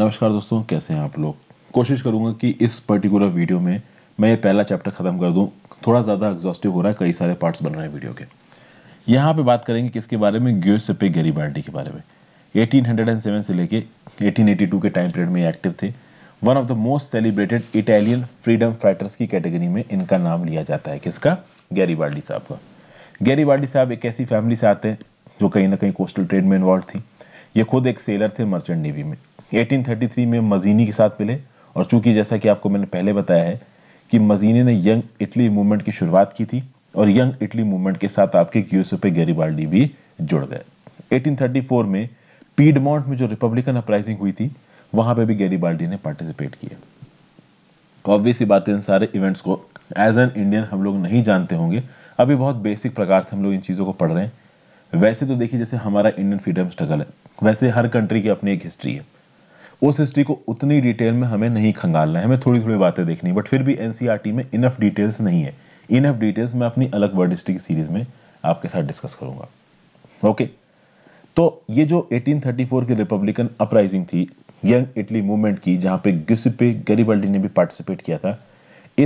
नमस्कार दोस्तों कैसे हैं आप लोग कोशिश करूंगा कि इस पर्टिकुलर वीडियो में मैं ये पहला चैप्टर ख़त्म कर दूँ थोड़ा ज़्यादा एग्जॉस्टिव हो रहा है कई सारे पार्ट्स बन रहे हैं वीडियो के यहाँ पे बात करेंगे किसके बारे में ग्योसेपे गरीबाल्टी के बारे में 1807 से लेके 1882 के टाइम पीरियड में एक्टिव थे one of the most celebrated Italian freedom fighters की कैटेगरी में इनका नाम लिया जाता है किसका गैरीबाल्डी साहब का गैरीबाल्डी साहब एक ऐसी फैमिली से आते हैं जो कहीं ना कहीं कोस्टल ट्रेड में इन्वॉल्व थी ये खुद एक सेलर थे मर्चेंट नेवी में 1833 में मजीनी के साथ मिले और चूंकि जैसा कि आपको मैंने पहले बताया है कि मजीनी ने यंग इटली मूवमेंट की शुरुआत की थी और यंग इटली मूवमेंट के साथ आपके ग्यूसुपे गरीबाल्डी भी जुड़ गए 1834 में पीडमोंट में जो रिपब्लिकन अपराइजिंग हुई थी वहां पे भी गैरीबाल्डी ने पार्टिसिपेट किया ऑब्वियसली बात है इन सारे इवेंट्स को एज एन इंडियन हम लोग नहीं जानते होंगे अभी बहुत बेसिक प्रकार से हम लोग इन चीज़ों को पढ़ रहे हैं वैसे तो देखिए जैसे हमारा इंडियन फ्रीडम स्ट्रगल है वैसे हर कंट्री की अपनी एक हिस्ट्री है उस हिस्ट्री को उतनी डिटेल में हमें नहीं खंगालना है हमें थोड़ी थोड़ी बातें देखनी बट फिर भी एन e में इनफ डिटेल्स नहीं है इनफ डिटेल्स मैं अपनी अलग वर्ड हिस्ट्री की सीरीज में आपके साथ डिस्कस करूंगा ओके तो ये जो 1834 की रिपब्लिकन अपराइजिंग थी यंग इटली मूवमेंट की जहाँ पे गिसिपे गरीबाल्डी ने भी पार्टिसिपेट किया था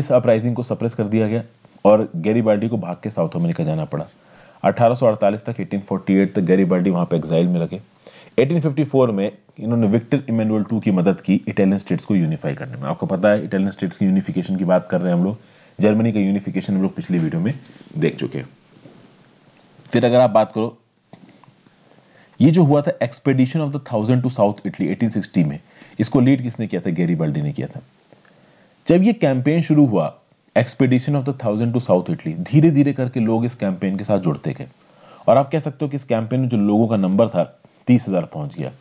इस अपराइजिंग को सप्रेस कर दिया गया और गरीबाल्डी को भाग के साउथ अमेरिका जाना पड़ा 1848 तक 1848 तक गरीबाल्डी वहाँ पे एग्जाइल में लगे 1854 में इन्होंने विक्टर इमेनुअल टू की मदद की इटालियन स्टेट्स को यूनिफाई करने में आपको पता है इटालियन स्टेट्स की यूनिफिकेशन की बात कर रहे हैं हम लोग जर्मनी का यूनिफिकेशन हम लोग पिछले वीडियो में देख चुके हैं फिर अगर आप बात करो ये जो हुआ था expedition of the thousand to south Italy 1860 में इसको लीड किसने किया था गैरी बल्डी ने किया था जब ये कैंपेन शुरू हुआ expedition of the thousand to south Italy धीरे धीरे करके लोग इस कैंपेन के साथ जुड़ते गए और आप कह सकते हो कि इस कैंपेन में जो लोगों का नंबर था तीस हज़ार पहुंच गया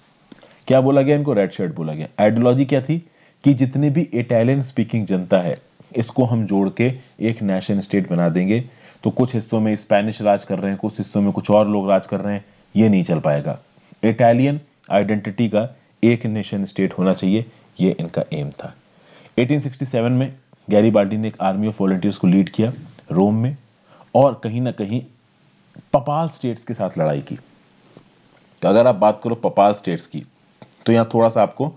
क्या बोला गया इनको रेड शर्ट बोला गया आइडियोलॉजी क्या थी कि जितनी भी इटालियन स्पीकिंग जनता है इसको हम जोड़ के एक नेशन स्टेट बना देंगे तो कुछ हिस्सों में स्पेनिश राज कर रहे हैं कुछ हिस्सों में कुछ और लोग राज कर रहे हैं ये नहीं चल पाएगा इटालियन आइडेंटिटी का एक नेशन स्टेट होना चाहिए ये इनका एम था 1867 में गैरी बाल्टी ने एक आर्मी ऑफ वॉल्टियर्स को लीड किया रोम में और कहीं ना कहीं पपाल स्टेट्स के साथ लड़ाई की तो अगर आप बात करो पपाल स्टेट्स की तो यहां थोड़ा सा आपको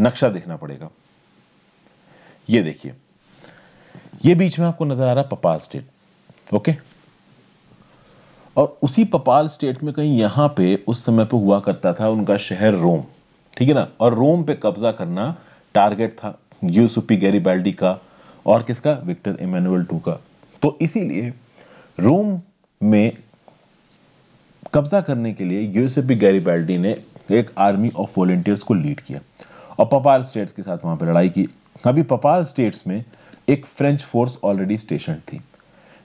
नक्शा देखना पड़ेगा ये देखिए ये बीच में आपको नज़र आ रहा पपाल स्टेट ओके और उसी पपाल स्टेट में कहीं यहां पे उस समय पे हुआ करता था उनका शहर रोम ठीक है ना और रोम पे कब्जा करना टारगेट था यूसुपी गैरीबाल्डी का और किसका विक्टर इमेनुअल टू का तो इसीलिए रोम में कब्जा करने के लिए यूसुपी गैरीबाल्डी ने एक आर्मी ऑफ वॉलेंटियर्स को लीड किया और पपाल स्टेट्स के साथ वहाँ पर लड़ाई की अभी पपाल स्टेट्स में एक फ्रेंच फोर्स ऑलरेडी स्टेशन थी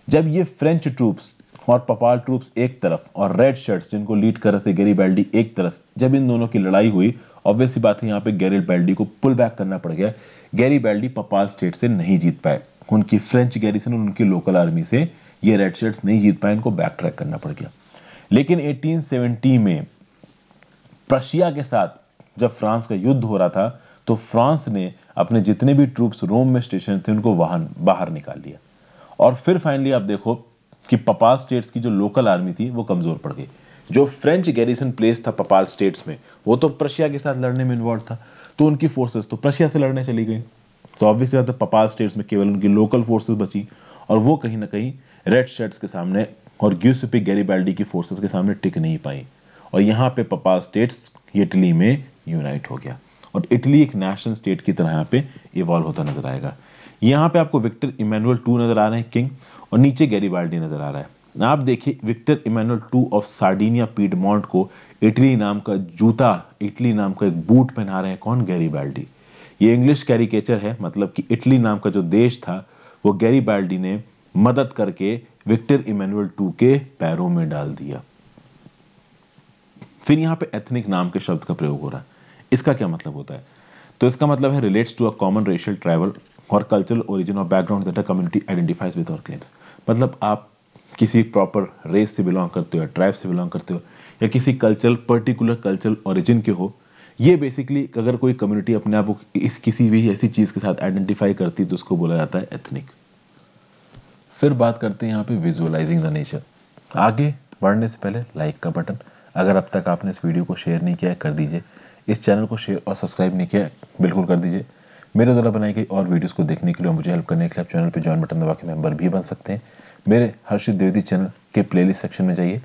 जब ये फ्रेंच ट्रूप्स और पपाल ट्रूप्स एक तरफ और रेड शर्ट्स जिनको लीड कर रहे थे गैरी बैल्डी एक तरफ जब इन दोनों की लड़ाई हुई ऑब्वियसली बात है यहाँ पे गैरी बैल्डी को पुल बैक करना पड़ गया गैरी बैल्डी पपाल स्टेट से नहीं जीत पाए उनकी फ्रेंच गैरी और उनकी लोकल आर्मी से ये रेड शर्ट्स नहीं जीत पाए इनको बैक ट्रैक करना पड़ गया लेकिन एटीन में प्रशिया के साथ जब फ्रांस का युद्ध हो रहा था तो फ्रांस ने अपने जितने भी ट्रूप्स रोम में स्टेशन थे उनको वाहन बाहर निकाल लिया और फिर फाइनली आप देखो कि पपाल स्टेट्स की जो लोकल आर्मी थी वो कमज़ोर पड़ गई जो फ्रेंच गैरिसन प्लेस था पपाल स्टेट्स में वो तो प्रशिया के साथ लड़ने में इन्वॉल्व था तो उनकी फोर्सेस तो प्रशिया से लड़ने चली गई तो ऑब्वियसली बात है पपाल स्टेट्स में केवल उनकी लोकल फोर्सेस बची और वो कहीं ना कहीं रेड शर्ट्स के सामने और ग्यूसिपिक गैरीबाल्डी की फोर्सेस के सामने टिक नहीं पाई और यहाँ पे पपा स्टेट्स इटली में यूनाइट हो गया और इटली एक नेशनल स्टेट की तरह यहाँ पे इवॉल्व होता नजर आएगा यहाँ पे आपको विक्टर इमानुअल टू नजर आ रहे हैं किंग और नीचे गैरीबाल्डी नजर आ रहा है आप देखिए Victor Emmanuel two of Sardinia Piedmont को इटली नाम का जूता इटली नाम का एक बूट पहना रहे हैं कौन गैरीबाल्डी ये इंग्लिश कैरिकेचर है मतलब कि इटली नाम का जो देश था वो गैरीबाल्डी ने मदद करके विक्टर इमानुअल टू के पैरों में डाल दिया फिर यहाँ पे एथनिक नाम के शब्द का प्रयोग हो रहा है इसका क्या मतलब होता है तो इसका मतलब है relates to a common racial tribal और कल्चरल ओरिजिन और background that a community identifies with और क्लेम्स मतलब आप किसी प्रॉपर रेस से बिलोंग करते हो या ट्राइब से बिलोंग करते हो या किसी कल्चरल पर्टिकुलर कल्चरल ओरिजिन के हो ये बेसिकली अगर कोई कम्युनिटी अपने आप को इस किसी भी ऐसी चीज़ के साथ आइडेंटिफाई करती है तो उसको बोला जाता है एथनिक फिर बात करते हैं यहाँ पे विजुअलाइजिंग द नेचर आगे बढ़ने से पहले लाइक का बटन अगर अब तक आपने इस वीडियो को शेयर नहीं किया कर दीजिए इस चैनल को शेयर और सब्सक्राइब नहीं किया बिल्कुल कर दीजिए मेरे द्वारा बनाई गई और वीडियोस को देखने के लिए मुझे हेल्प करने के लिए आप चैनल पर ज्वाइन बटन दबा के मेंबर भी बन सकते हैं मेरे हर्षित द्विवेदी चैनल के प्लेलिस्ट सेक्शन में जाइए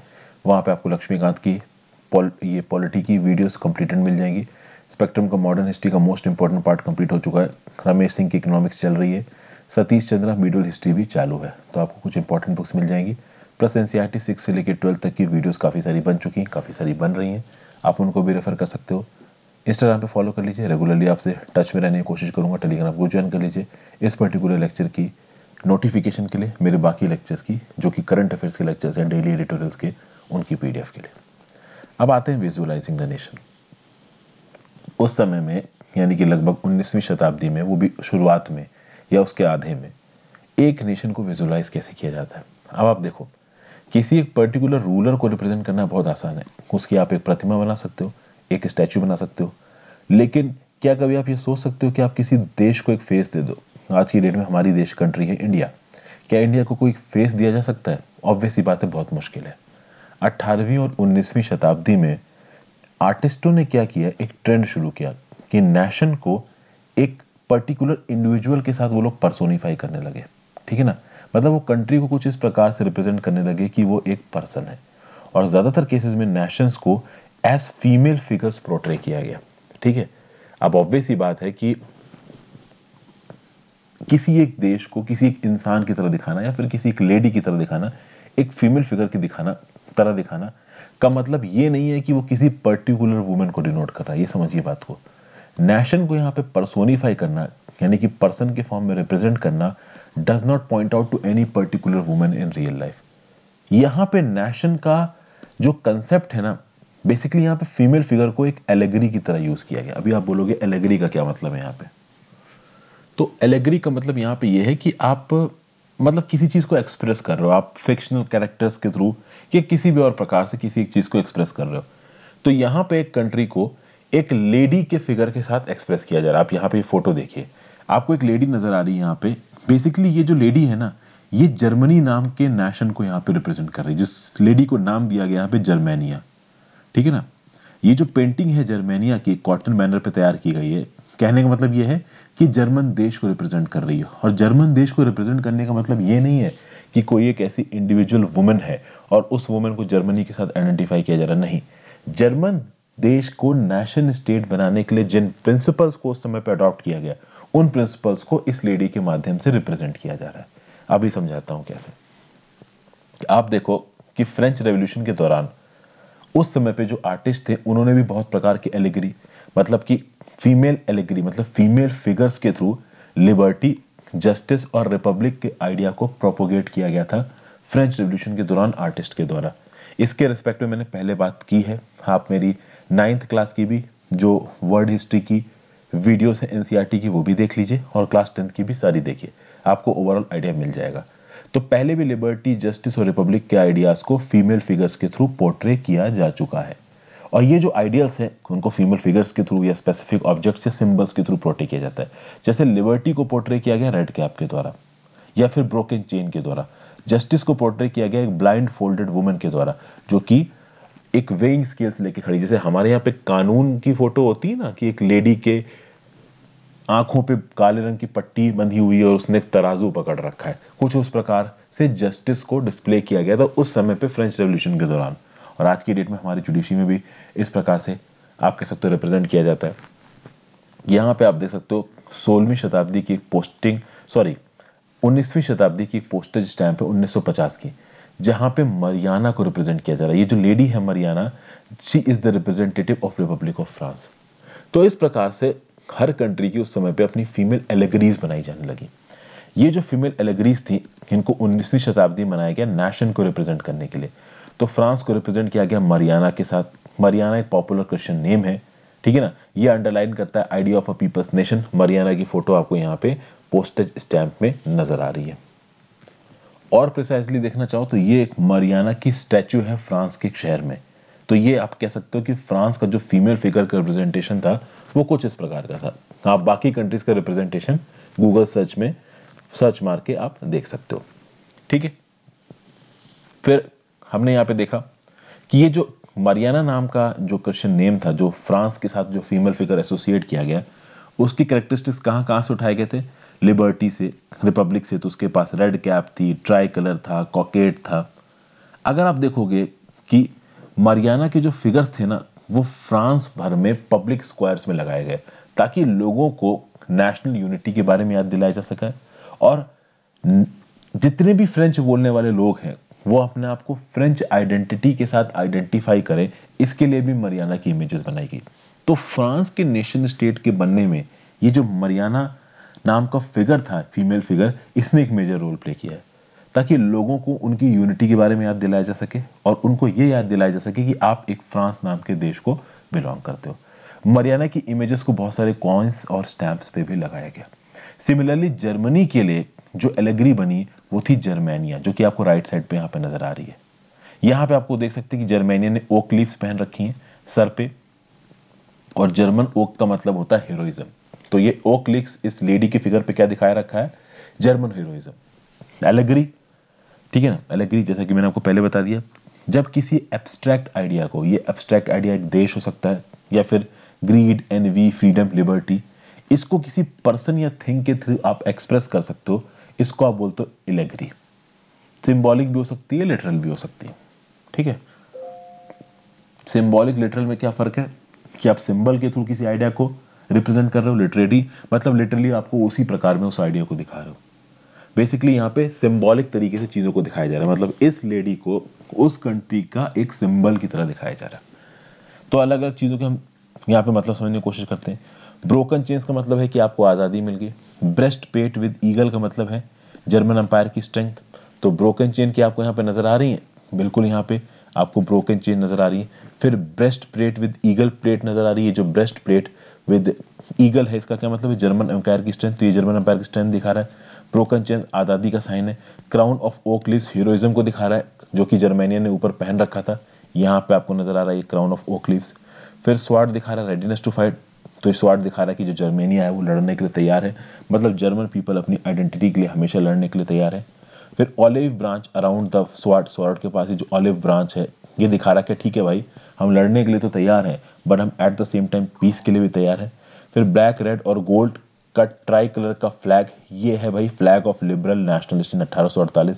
वहाँ पे आपको लक्ष्मीकांत की पॉल ये पॉलिटी की वीडियोस कंप्लीटेड मिल जाएंगी स्पेक्ट्रम का मॉडर्न हिस्ट्री का मोस्ट इंपॉर्टेंट पार्ट कम्प्लीट हो चुका है रमेश सिंह की इकोनॉमिक्स चल रही है सतीश चंद्रा मिडल हिस्ट्री भी चालू है तो आपको कुछ इंपॉर्टेंट बुक्स मिल जाएंगी प्लस एन सी सिक्स से लेकर ट्वेल्थ तक की वीडियोज़ काफ़ी सारी बन चुकी हैं काफ़ी सारी बन रही हैं आप उनको भी रेफ़र कर सकते हो इंस्टाग्राम पे फॉलो कर लीजिए रेगुलरली आपसे टच में रहने की कोशिश करूँगा टेलीग्राम ग्रुप ज्वाइन कर लीजिए इस पर्टिकुलर लेक्चर की नोटिफिकेशन के लिए मेरे बाकी लेक्चर्स की जो कि करंट अफेयर्स के लेक्चर्स हैं डेली एडिटोरियल्स के उनकी पी के लिए अब आते हैं विजुअलाइजिंग द नेशन उस समय में यानी कि लगभग 19वीं शताब्दी में वो भी शुरुआत में या उसके आधे में एक नेशन को विजुअलाइज कैसे किया जाता है अब आप देखो किसी एक पर्टिकुलर रूलर को रिप्रेजेंट करना बहुत आसान है उसकी आप एक प्रतिमा बना सकते हो एक स्टैचू बना सकते हो लेकिन क्या कभी आप ये सोच सकते हो कि आप किसी देश को एक फेस दे दो आज की डेट में हमारी देश कंट्री है इंडिया क्या इंडिया को कोई फेस दिया जा सकता है ऑब्वियसली बात है बहुत मुश्किल है अट्ठारहवीं और उन्नीसवीं शताब्दी में आर्टिस्टों ने क्या किया एक ट्रेंड शुरू किया कि नेशन को एक पर्टिकुलर इंडिविजुअल के साथ वो लोग परसोनीफाई करने लगे ठीक है ना मतलब वो कंट्री को कुछ इस प्रकार से रिप्रेजेंट करने लगे कि वो एक पर्सन है और ज़्यादातर केसेस में नेशंस को एज फीमेल फिगर्स प्रोट्रे किया गया ठीक है अब ऑब्वियस ही बात है कि किसी एक देश को किसी एक इंसान की तरह दिखाना या फिर किसी एक लेडी की तरह दिखाना एक फीमेल फिगर की दिखाना तरह दिखाना का मतलब ये नहीं है कि वो किसी पर्टिकुलर वुमेन को डिनोट कर रहा है ये समझिए बात को नेशन को यहाँ पे परसोनीफाई करना यानी कि पर्सन के फॉर्म में रिप्रेजेंट करना does not point out to any particular women in real life यहाँ पे नेशन का जो कंसेप्ट है ना बेसिकली यहां पे फीमेल फिगर को एक एलेगरी की तरह यूज किया गया अभी आप बोलोगे एलेगरी का क्या मतलब है यहाँ पे तो एलेगरी का मतलब यहाँ पे ये यह है कि आप मतलब किसी चीज़ को एक्सप्रेस कर रहे हो आप फिक्शनल कैरेक्टर्स के थ्रू या किसी भी और प्रकार से किसी एक चीज़ को एक्सप्रेस कर रहे हो तो यहां पे एक कंट्री को एक लेडी के फिगर के साथ एक्सप्रेस किया जा रहा है आप यहाँ पे फोटो देखिए आपको एक लेडी नजर आ रही है यहाँ पे बेसिकली ये जो लेडी है ना ये जर्मनी नाम के नेशन को यहाँ पे रिप्रेजेंट कर रही है जिस लेडी को नाम दिया गया यहाँ पे जर्मेनिया ठीक है ना ये जो पेंटिंग है जर्मेनिया की कॉटन बैनर पे तैयार की गई है कहने का मतलब ये है कि जर्मन देश को रिप्रेजेंट कर रही है और जर्मन देश को रिप्रेजेंट करने का मतलब ये नहीं है कि कोई एक ऐसी इंडिविजुअल वुमेन है और उस वुमेन को जर्मनी के साथ आइडेंटिफाई किया जा रहा नहीं जर्मन देश को नेशन स्टेट बनाने के लिए जिन प्रिंसिपल्स को उस समय पर अडॉप्ट किया गया उन प्रिंसिपल्स को इस लेडी के माध्यम से रिप्रेजेंट किया जा रहा है अभी समझाता हूं कैसे आप देखो कि फ्रेंच रेवोल्यूशन के दौरान उस समय पे जो आर्टिस्ट थे उन्होंने भी बहुत प्रकार की एलिगरी मतलब कि फीमेल एलिगरी मतलब फीमेल फिगर्स के थ्रू लिबर्टी जस्टिस और रिपब्लिक के आइडिया को प्रोपोगेट किया गया था फ्रेंच रेवोल्यूशन के दौरान आर्टिस्ट के द्वारा इसके रिस्पेक्ट में मैंने पहले बात की है आप मेरी नाइन्थ क्लास की भी जो वर्ल्ड हिस्ट्री की वीडियोस हैं एन e की वो भी देख लीजिए और क्लास टेंथ की भी सारी देखिए आपको ओवरऑल आइडिया मिल जाएगा तो पहले भी लिबर्टी जस्टिस और रिपब्लिक के आइडियाज़ को फीमेल फिगर्स के थ्रू पोर्ट्रे किया जा चुका है और ये जो आइडियल्स हैं उनको फीमेल फिगर्स के थ्रू या स्पेसिफिक ऑब्जेक्ट्स या सिम्बल्स के थ्रू पोर्ट्रे किया जाता है जैसे लिबर्टी को पोर्ट्रे किया गया रेड कैप के द्वारा या फिर ब्रोकन चेन के द्वारा जस्टिस को पोर्ट्रे किया गया एक ब्लाइंड फोल्डेड वुमेन के द्वारा जो कि एक वेइंग स्केल्स लेके खड़ी जैसे हमारे यहाँ पे कानून की फोटो होती है ना कि एक लेडी के आंखों पे काले रंग की पट्टी बंधी हुई है और उसने एक तराजू पकड़ रखा है कुछ उस प्रकार से जस्टिस को डिस्प्ले किया गया था उस समय पे फ्रेंच रेवोल्यूशन के दौरान और आज की डेट में हमारी जुडिशरी में भी इस प्रकार से आप कह सकते हो रिप्रेजेंट किया जाता है यहाँ पे आप देख सकते हो सोलहवीं शताब्दी की एक पोस्टिंग सॉरी उन्नीसवीं शताब्दी की पोस्टेज स्टैम्प है उन्नीस की जहां पे मरियाना को रिप्रेजेंट किया जा रहा है ये जो लेडी है Marianne she is the representative of republic of France तो इस प्रकार से हर कंट्री की उस समय पे अपनी फीमेल एलेगरीज बनाई जाने लगी ये जो फीमेल एलेगरीज थी इनको 19वीं शताब्दी में बनाया गया नेशन को रिप्रेजेंट करने के लिए तो फ्रांस को रिप्रेजेंट किया गया मरियाना के साथ मरियाना एक पॉपुलर क्रिश्चियन नेम है ठीक है ना ये अंडरलाइन करता है idea of a people's nation Marianne की फोटो आपको यहाँ पे पोस्टेज स्टैंप में नजर आ रही है और प्रिसाइसली देखना चाहो तो ये एक मरियाना की स्टैचू है फ्रांस के एक शहर में तो ये आप कह सकते हो कि फ्रांस का जो फीमेल फिगर का रिप्रेजेंटेशन था वो कुछ इस प्रकार का था आप बाकी कंट्रीज का रिप्रेजेंटेशन गूगल सर्च में सर्च मार के आप देख सकते हो ठीक है फिर हमने यहाँ पे देखा कि ये जो मरियाना नाम का जो क्रिश्चन नेम था जो फ्रांस के साथ जो फीमेल फिगर एसोसिएट किया गया उसकी करेक्टरिस्टिक्स कहाँ कहाँ से उठाए गए थे लिबर्टी से रिपब्लिक से तो उसके पास रेड कैप थी ट्राई कलर था कॉकेट था अगर आप देखोगे कि मरियाना के जो फिगर्स थे ना वो फ्रांस भर में पब्लिक स्क्वायर्स में लगाए गए ताकि लोगों को नेशनल यूनिटी के बारे में याद दिलाया जा सके और जितने भी फ्रेंच बोलने वाले लोग हैं वो अपने आप को फ्रेंच आइडेंटिटी के साथ आइडेंटिफाई करें इसके लिए भी मरियाना की इमेजेस बनाई गई तो फ्रांस के नेशन स्टेट के बनने में ये जो मरियाना नाम का फिगर था फीमेल फिगर इसने एक मेजर रोल प्ले किया है ताकि लोगों को उनकी यूनिटी के बारे में याद दिलाया जा सके और उनको ये याद दिलाया जा सके कि आप एक फ्रांस नाम के देश को बिलोंग करते हो मरियाना की इमेजेस को बहुत सारे कॉइन्स और स्टैंप्स पे भी लगाया गया सिमिलरली जर्मनी के लिए जो एलेग्री बनी वो थी जर्मेनिया जो कि आपको राइट साइड पे यहाँ पे नजर आ रही है यहाँ पे आपको देख सकते हैं कि जर्मेनिया ने ओक लीव्स पहन रखी हैं सर पे और जर्मन ओक का मतलब होता है हीरोइज्म तो ये ओकलिक्स इस लेडी की फिगर पे क्या दिखाया रखा है जर्मन हीरोइज्म एलेग्री ठीक है ना एलेग्री जैसा कि मैंने आपको पहले बता दिया जब किसी एब्स्ट्रैक्ट आइडिया को ये एब्स्ट्रैक्ट आइडिया एक देश हो सकता है या फिर ग्रीड एन वी फ्रीडम लिबर्टी इसको किसी पर्सन या थिंग के थ्रू आप एक्सप्रेस कर सकते हो इसको आप बोलते हो एलेग्री सिम्बॉलिक भी हो सकती है लिटरल भी हो सकती है ठीक है सिम्बॉलिक लिटरल में क्या फ़र्क है कि आप सिंबल के थ्रू किसी आइडिया को रिप्रेजेंट कर रहे हो लिटरेरी मतलब लिटरली आपको उसी प्रकार में उस आइडिया को दिखा रहे हो बेसिकली यहाँ पे सिम्बॉलिक तरीके से चीज़ों को दिखाया जा रहा है मतलब इस लेडी को उस कंट्री का एक सिंबल की तरह दिखाया जा रहा है तो अलग अलग चीज़ों के हम यहाँ पे मतलब समझने की कोशिश करते हैं ब्रोकन चेंज का मतलब है कि आपको आज़ादी मिल गई ब्रेस्ट पेट विद ईगल का मतलब है जर्मन अंपायर की स्ट्रेंथ तो ब्रोकन चेन की आपको यहाँ पे नज़र आ रही है बिल्कुल यहाँ पे आपको ब्रोकन चेन नज़र आ रही है फिर breastplate with eagle plate नज़र आ रही है जो ब्रेस्ट प्लेट विद ईगल है इसका क्या मतलब है जर्मन एम्पायर की स्ट्रेंथ तो ये जर्मन एम्पायर की स्ट्रेंथ दिखा रहा है प्रोकन चेन आज़ादी का साइन है crown of oak leaves heroism को दिखा रहा है जो कि जर्मेनिया ने ऊपर पहन रखा था यहाँ पे आपको नजर आ रहा है क्राउन ऑफ ओक लिव्स फिर स्वाड दिखा रहा है रेडीनेस टू फाइट तो स्वाड दिखा रहा है कि जो जर्मेनिया है वो लड़ने के लिए तैयार है मतलब जर्मन पीपल अपनी आइडेंटिटी के लिए हमेशा लड़ने के लिए तैयार है फिर olive branch around the sword sword के पास ही जो ऑलिव ब्रांच है ये दिखा रहा है कि ठीक है भाई हम लड़ने के लिए तो तैयार हैं बट हम at the same time peace के लिए भी तैयार हैं फिर ब्लैक रेड और गोल्ड का ट्राई कलर का फ्लैग ये है भाई flag of liberal nationalist in अट्ठारह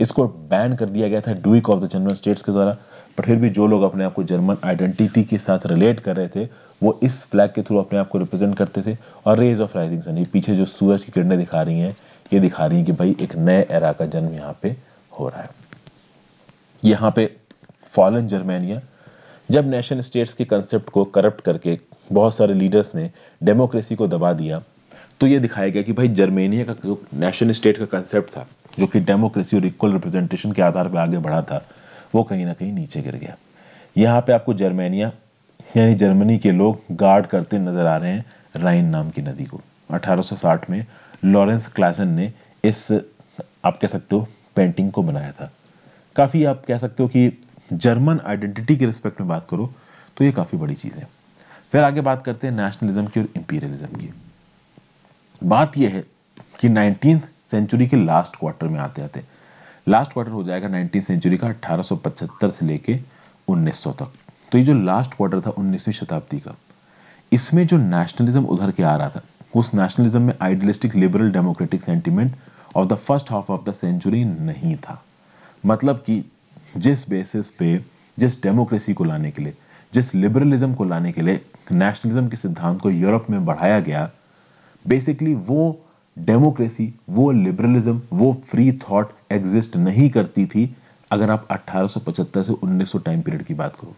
इसको बैन कर दिया गया था duke of the German states के द्वारा बट फिर भी जो लोग अपने आप को जर्मन आइडेंटिटी के साथ रिलेट कर रहे थे वो इस फ्लैग के थ्रू अपने आप को रिप्रेजेंट करते थे और रेज ऑफ राइजिंग सन ये पीछे जो सूरज की किरणें दिखा रही हैं ये दिखा रही हैं कि भाई एक नए एरा का जन्म यहाँ पे हो रहा है यहाँ पे फॉलन जर्मेनिया जब नेशन स्टेट्स के कंसेप्ट को करप्ट करके बहुत सारे लीडर्स ने डेमोक्रेसी को दबा दिया तो ये दिखाया गया कि भाई जर्मेनिया का जो नेशन स्टेट का कंसेप्ट था जो कि डेमोक्रेसी और इक्वल रिप्रेजेंटेशन के आधार पर आगे बढ़ा था वो कहीं ना कहीं नीचे गिर गया यहाँ पे आपको जर्मेनिया यानी जर्मनी के लोग गार्ड करते नजर आ रहे हैं राइन नाम की नदी को 1860 में लॉरेंस क्लासन ने इस आप कह सकते हो पेंटिंग को बनाया था काफ़ी आप कह सकते हो कि जर्मन आइडेंटिटी के रिस्पेक्ट में बात करो तो ये काफ़ी बड़ी चीज़ है फिर आगे बात करते हैं नेशनलिज्म की और इम्पीरियलिज्म की बात यह है कि नाइनटीन सेंचुरी के लास्ट क्वार्टर में आते आते लास्ट क्वार्टर हो जाएगा नाइनटीन सेंचुरी का अठारह से लेके उन्नीस तक तो ये जो लास्ट क्वार्टर था उन्नीसवीं शताब्दी का इसमें जो नेशनलिज्म उधर के आ रहा था उस नेशनलिज्म में idealistic liberal democratic sentiment of the first half of the century नहीं था मतलब कि जिस बेसिस पे जिस डेमोक्रेसी को लाने के लिए जिस लिबरलिज्म को लाने के लिए नेशनलिज्म के सिद्धांत को यूरोप में बढ़ाया गया बेसिकली वो डेमोक्रेसी वो लिबरलिज्म वो फ्री थॉट एग्जिस्ट नहीं करती थी अगर आप 1875 से 1900 टाइम पीरियड की बात करो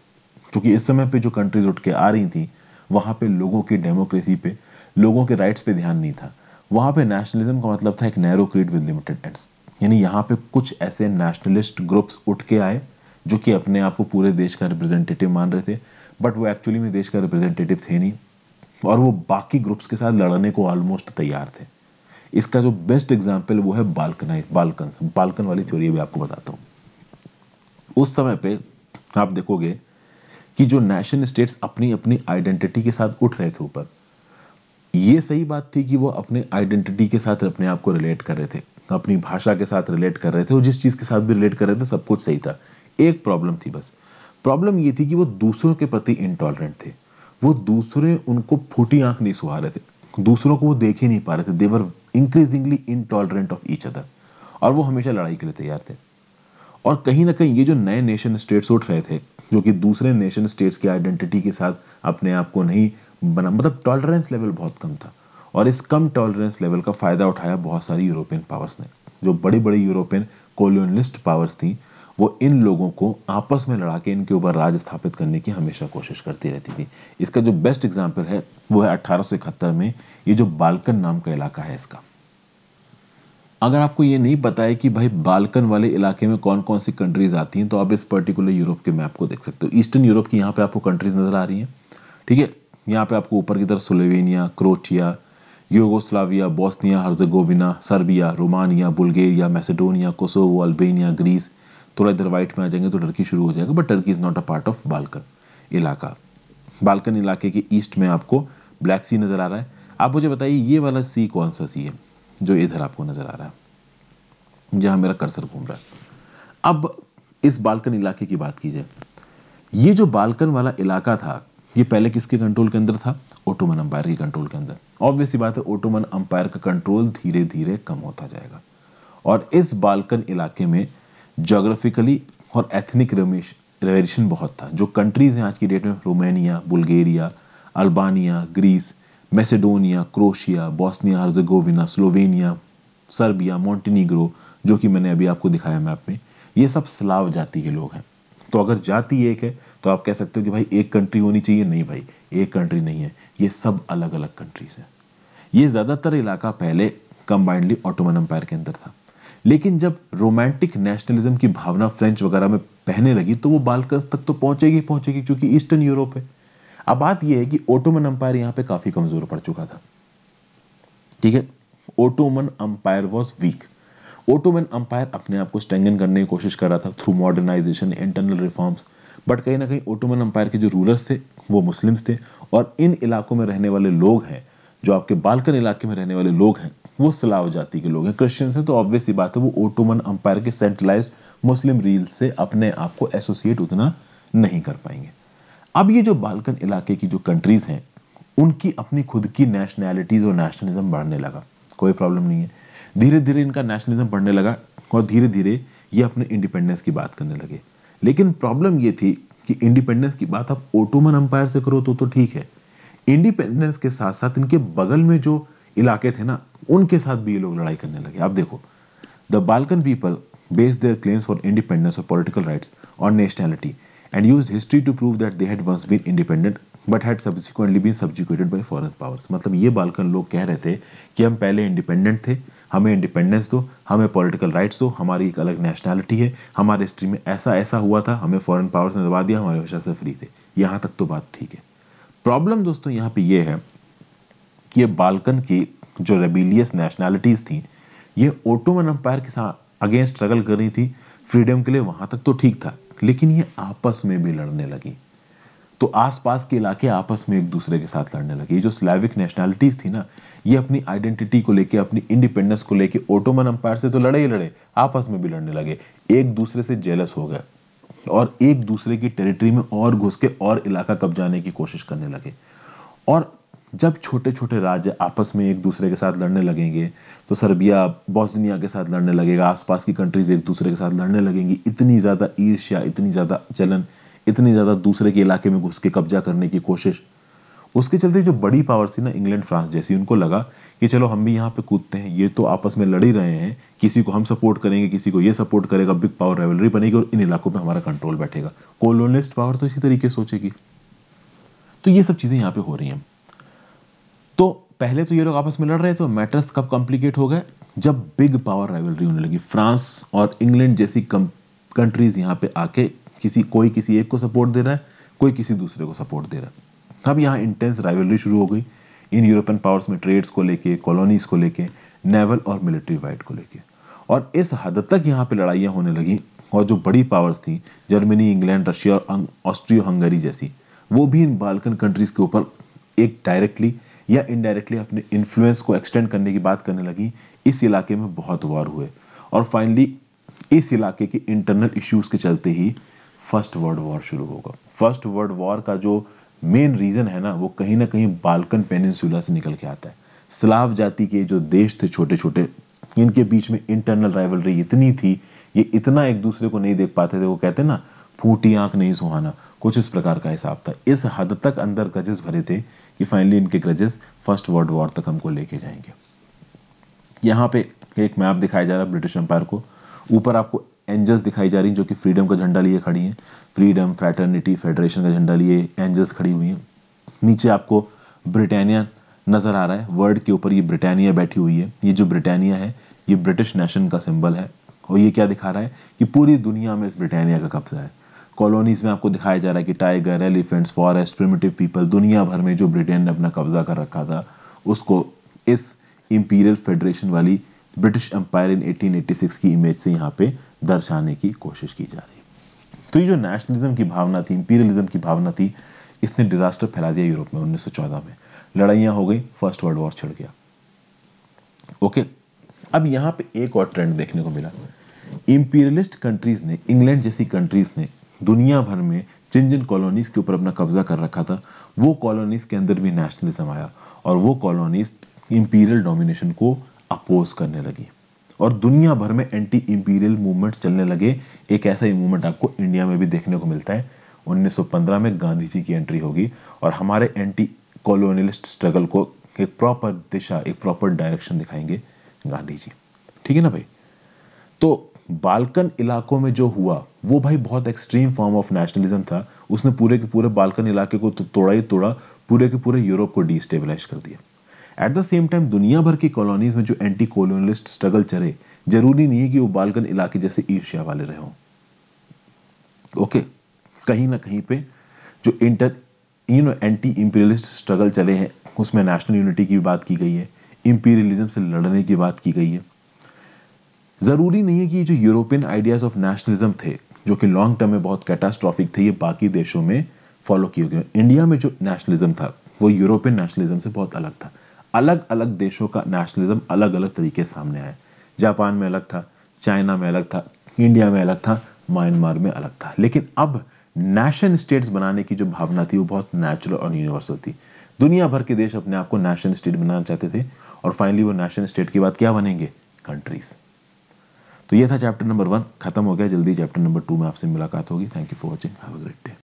क्योंकि इस समय पे जो कंट्रीज उठ के आ रही थी वहाँ पे लोगों की डेमोक्रेसी पे लोगों के राइट्स पे ध्यान नहीं था वहाँ पे नेशनलिज्म का मतलब था एक narrow creed with limited ends यानी यहाँ पे कुछ ऐसे नेशनलिस्ट ग्रुप्स उठ के आए जो कि अपने आप को पूरे देश का रिप्रेजेंटेटिव मान रहे थे बट वो एक्चुअली में देश का रिप्रेजेंटेटिव थे नहीं और वो बाकी ग्रुप्स के साथ लड़ने को ऑलमोस्ट तैयार थे इसका जो बेस्ट एग्जाम्पल वो है बालकनाइज बालकन बालकन वाली थ्योरी भी आपको बताता हूँ उस समय पे आप देखोगे कि जो नेशन स्टेट्स अपनी अपनी आइडेंटिटी के साथ उठ रहे थे ऊपर ये सही बात थी कि वो अपने आइडेंटिटी के साथ अपने आप को रिलेट कर रहे थे तो अपनी भाषा के साथ रिलेट कर रहे थे वो जिस चीज़ के साथ भी रिलेट कर रहे थे सब कुछ सही था एक प्रॉब्लम थी बस प्रॉब्लम ये थी कि वो दूसरों के प्रति इंटॉलरेंट थे वो दूसरे उनको फूटी आंख नहीं सुहा रहे थे दूसरों को वो देख ही नहीं पा रहे थे they were increasingly intolerant of each other और वो हमेशा लड़ाई के लिए तैयार थे और कहीं ना कहीं ये जो नए नेशन स्टेट्स उठ रहे थे जो कि दूसरे नेशन स्टेट्स की आइडेंटिटी के साथ अपने आप को नहीं बना मतलब टॉलरेंस लेवल बहुत कम था और इस कम टॉलरेंस लेवल का फ़ायदा उठाया बहुत सारी यूरोपियन पावर्स ने जो बड़ी बड़ी यूरोपियन कॉलोनिस्ट पावर्स थी वो इन लोगों को आपस में लड़ा के इनके ऊपर राज स्थापित करने की हमेशा कोशिश करती रहती थी इसका जो बेस्ट एग्जाम्पल है वो है अट्ठारह में ये जो बालकन नाम का इलाका है इसका अगर आपको ये नहीं पता है कि भाई बालकन वाले इलाके में कौन कौन सी कंट्रीज आती हैं तो आप इस पर्टिकुलर यूरोप के मैप को देख सकते हो ईस्टर्न यूरोप की यहाँ पे आपको कंट्रीज नज़र आ रही हैं ठीक है यहाँ पे आपको ऊपर की तरफ Slovenia Croatia Yugoslavia Bosnia Herzegovina Serbia Romania Bulgaria Macedonia Kosovo Albania Greece थोड़ा इधर वाइट में आ जाएंगे तो टर्की शुरू हो जाएगा but Turkey is not a part of Balkan इलाका बालकन इलाके के ईस्ट में आपको ब्लैक सी नज़र आ रहा है आप मुझे बताइए ये वाला सी कौन सा सी है जो इधर आपको नज़र आ रहा है जहाँ मेरा कर्सर घूम रहा है अब इस बालकन इलाके की बात की जाए ये जो बालकन वाला इलाका था ये पहले किसके कंट्रोल के अंदर था ओटोमन अंपायर के कंट्रोल के अंदर ऑब्वियसली बात है ओटोमन अंपायर का कंट्रोल धीरे धीरे कम होता जाएगा और इस बालकन इलाके में जोग्राफिकली और एथनिक रेवेशन बहुत था जो कंट्रीज़ हैं आज की डेट में Romania Bulgaria Albania Greece Macedonia Croatia Bosnia Herzegovina Slovenia Serbia Montenegro जो कि मैंने अभी आपको दिखाया मैप में ये सब स्लाव जाति के लोग हैं तो अगर जाति एक है तो आप कह सकते हो कि भाई एक कंट्री होनी चाहिए नहीं भाई एक कंट्री नहीं है ये सब अलग अलग कंट्रीज हैं ये ज़्यादातर इलाका पहले कंबाइंडली ऑटोमन अम्पायर के अंदर था लेकिन जब रोमांटिक नेशनलिज्म की भावना फ्रेंच वगैरह में पहने लगी तो वो बालकन्स तक तो पहुंचेगी पहुंचेगी क्योंकि ईस्टर्न यूरोप है अब बात यह है कि ओटोमन अंपायर यहां पे काफ़ी कमज़ोर पड़ चुका था ठीक है Ottoman empire was weak Ottoman empire अपने आप को स्ट्रेंगन करने की कोशिश कर रहा था through modernisation internal reforms but कहीं ना कहीं ओटोमन अंपायर के जो रूलर्स थे वो मुस्लिम्स थे और इन इलाकों में रहने वाले लोग हैं जो आपके बालकन इलाके में रहने वाले लोग हैं वो सलाव जाति के लोग हैं क्रिश्चियंस हैं तो ऑब्वियस ही बात है वो ओटोमन अंपायर के सेंट्रलाइज मुस्लिम रील से अपने आप को एसोसिएट उतना नहीं कर पाएंगे अब ये जो बालकन इलाके की जो कंट्रीज़ हैं उनकी अपनी खुद की नेशनैलिटीज़ और नेशनलिज्म बढ़ने लगा कोई प्रॉब्लम नहीं है धीरे धीरे इनका नेशनलिज्म बढ़ने लगा और धीरे धीरे ये अपने इंडिपेंडेंस की बात करने लगे लेकिन प्रॉब्लम ये थी कि इंडिपेंडेंस की बात आप ओटोमन अंपायर से करो तो तो ठीक है इंडिपेंडेंस के साथ साथ इनके बगल में जो इलाके थे ना उनके साथ भी ये लोग लड़ाई करने लगे आप देखो the Balkan people based their claims for independence और पॉलिटिकल राइट्स और nationality and use history to prove that they had once been independent but had subsequently been subjugated by foreign powers मतलब ये बाल्कन लोग कह रहे थे कि हम पहले इंडिपेंडेंट थे हमें इंडिपेंडेंस दो हमें पॉलिटिकल राइट्स दो हमारी एक अलग नेशनैलिटी है हमारे हिस्ट्री में ऐसा ऐसा हुआ था हमें फॉरेन पावर्स ने दबा दिया हमारे हमेशा से फ्री थे यहाँ तक तो बात ठीक है प्रॉब्लम दोस्तों यहाँ पे ये है कि ये बालकन की जो रेबिलियस नेशनैलिटीज़ थी ये ओटोमन अम्पायर के साथ अगेंस्ट स्ट्रगल कर रही थी फ्रीडम के लिए वहाँ तक तो ठीक था लेकिन ये आपस में भी लड़ने लगी तो आसपास के इलाके आपस में एक दूसरे के साथ लड़ने लगे जो स्लैविक नेशनैलिटीज़ थी ना ये अपनी आइडेंटिटी को लेके अपनी इंडिपेंडेंस को लेके ओटोमन अंपायर से तो लड़े ही लड़े आपस में भी लड़ने लगे एक दूसरे से जेलस हो गए और एक दूसरे की टेरिटरी में और घुस के और इलाका कब्जाने की कोशिश करने लगे और जब छोटे छोटे राज्य आपस में एक दूसरे के साथ लड़ने लगेंगे तो सर्बिया बॉस्निया के साथ लड़ने लगेगा आसपास की कंट्रीज एक दूसरे के साथ लड़ने लगेंगी इतनी ज़्यादा ईर्ष्या इतनी ज़्यादा चलन इतनी ज़्यादा दूसरे के इलाके में घुस के कब्जा करने की कोशिश उसके चलते जो बड़ी पावर थी ना इंग्लैंड फ्रांस जैसी उनको लगा कि चलो हम भी यहाँ पे कूदते हैं ये तो आपस में लड़ ही रहे हैं किसी को हम सपोर्ट करेंगे किसी को ये सपोर्ट करेगा बिग पावर रेवलरी बनेगी और इन इलाकों पर हमारा कंट्रोल बैठेगा कोलोनिस्ट पावर तो इसी तरीके से सोचेगी तो ये सब चीज़ें यहाँ पे हो रही हैं तो पहले तो ये लोग आपस में लड़ रहे थे मैटर्स कब कॉम्प्लिकेट हो गए जब बिग पावर राइवलरी होने लगी फ्रांस और इंग्लैंड जैसी कंट्रीज यहाँ पे आके किसी कोई किसी एक को सपोर्ट दे रहा है कोई किसी दूसरे को सपोर्ट दे रहा है अब यहाँ इंटेंस राइवलरी शुरू हो गई इन यूरोपियन पावर्स में ट्रेड्स को लेके कॉलोनीज को लेके नेवल और मिलिट्री वाइट को लेके और इस हद तक यहाँ पे लड़ाइयाँ होने लगी और जो बड़ी पावर्स थी जर्मनी इंग्लैंड रशिया और ऑस्ट्रियो हंगरी जैसी वो भी इन बाल्कन कंट्रीज़ के ऊपर एक डायरेक्टली या इनडायरेक्टली अपने इन्फ्लुएंस को एक्सटेंड करने की बात करने लगी इस इलाके में बहुत वार हुए और फाइनली इस इलाके के इंटरनल इश्यूज के चलते ही फर्स्ट वर्ल्ड वॉर शुरू होगा फर्स्ट वर्ल्ड वॉर का जो मेन रीज़न है ना वो कहीं ना कहीं बाल्कन पेनिनसुला से निकल के आता है स्लाव जाति के जो देश थे छोटे छोटे इनके बीच में इंटरनल राइवलरी इतनी थी ये इतना एक दूसरे को नहीं देख पाते थे वो कहते ना फूटी आंख नहीं सुहाना कुछ इस प्रकार का हिसाब था इस हद तक अंदर ग्रजेस भरे थे कि फाइनली इनके ग्रजेस फर्स्ट वर्ल्ड वॉर तक हमको लेके जाएंगे यहाँ पे एक मैप दिखाया जा रहा है ब्रिटिश एम्पायर को ऊपर आपको एंजल्स दिखाई जा रही हैं जो कि फ्रीडम का झंडा लिए खड़ी हैं फ्रीडम फ्रैटर्निटी फेडरेशन का झंडा लिए एंजल्स खड़ी हुई हैं नीचे आपको ब्रिटानिया नज़र आ रहा है वर्ल्ड के ऊपर ये ब्रिटानिया बैठी हुई है ये जो ब्रिटानिया है ये ब्रिटिश नेशन का सिंबल है और ये क्या दिखा रहा है कि पूरी दुनिया में इस ब्रिटानिया का कब्जा है कॉलोनीज़ में आपको दिखाया जा रहा है कि tiger elephants forest primitive people दुनिया भर में जो ब्रिटेन ने अपना कब्जा कर रखा था उसको इस इम्पीरियल फेडरेशन वाली ब्रिटिश एम्पायर इन 1886 की इमेज से यहाँ पे दर्शाने की कोशिश की जा रही है तो ये जो नेशनलिज्म की भावना थी इंपीरियलिज्म की भावना थी इसने डिजास्टर फैला दिया यूरोप में 1914 में लड़ाइयाँ हो गई फर्स्ट वर्ल्ड वॉर छिड़ गया ओके अब यहाँ पे एक और ट्रेंड देखने को मिला इंपीरियलिस्ट कंट्रीज़ ने इंग्लैंड जैसी कंट्रीज़ ने दुनिया भर में जिन जिन कॉलोनीज़ के ऊपर अपना कब्जा कर रखा था वो कॉलोनीज़ के अंदर भी नेशनलिज्म आया और वो कॉलोनीज़ इंपीरियल डोमिनेशन को अपोज करने लगी और दुनिया भर में एंटी इंपीरियल मूवमेंट चलने लगे एक ऐसा ही मूवमेंट आपको इंडिया में भी देखने को मिलता है 1915 में गांधी जी की एंट्री होगी और हमारे एंटी कॉलोनियलिस्ट स्ट्रगल को एक प्रॉपर दिशा एक प्रॉपर डायरेक्शन दिखाएंगे गांधी जी ठीक है ना भाई तो बालकन इलाकों में जो हुआ वो भाई बहुत एक्सट्रीम फॉर्म ऑफ नेशनलिज्म था उसने पूरे के पूरे बालकन इलाके को तो तोड़ा ही तोड़ा पूरे के पूरे यूरोप को डिस्टेबलाइज कर दिया एट द सेम टाइम दुनिया भर की कॉलोनीज में जो एंटी कॉलोनलिस्ट स्ट्रगल चले जरूरी नहीं है कि वो बालकन इलाके जैसे ईर्ष्या वाले रहे हों ओके okay, कहीं ना कहीं पे जो inter you know anti imperialist struggle चले हैं उसमें नेशनल यूनिटी की बात की गई है इंपीरियलिज्म से लड़ने की बात की गई है ज़रूरी नहीं है कि जो यूरोपियन आइडियाज़ ऑफ नेशनलिज्म थे जो कि लॉन्ग टर्म में बहुत कैटास्ट्रॉफिक थे ये बाकी देशों में फॉलो किए गए इंडिया में जो नेशनलिज्म था वो यूरोपियन नेशनलिज्म से बहुत अलग था अलग अलग देशों का नेशनलिज्म अलग अलग तरीके सामने आया जापान में अलग था चाइना में अलग था इंडिया में अलग था म्यांमार में अलग था लेकिन अब नेशन स्टेट्स बनाने की जो भावना थी वो बहुत नेचुरल और यूनिवर्सल थी दुनिया भर के देश अपने आप को नेशनल स्टेट बनाना चाहते थे और फाइनली वो नेशनल स्टेट के बाद क्या बनेंगे कंट्रीज तो ये था चैप्टर नंबर वन खत्म हो गया जल्दी चैप्टर नंबर टू में आपसे मुलाकात होगी thank you for watching have a great day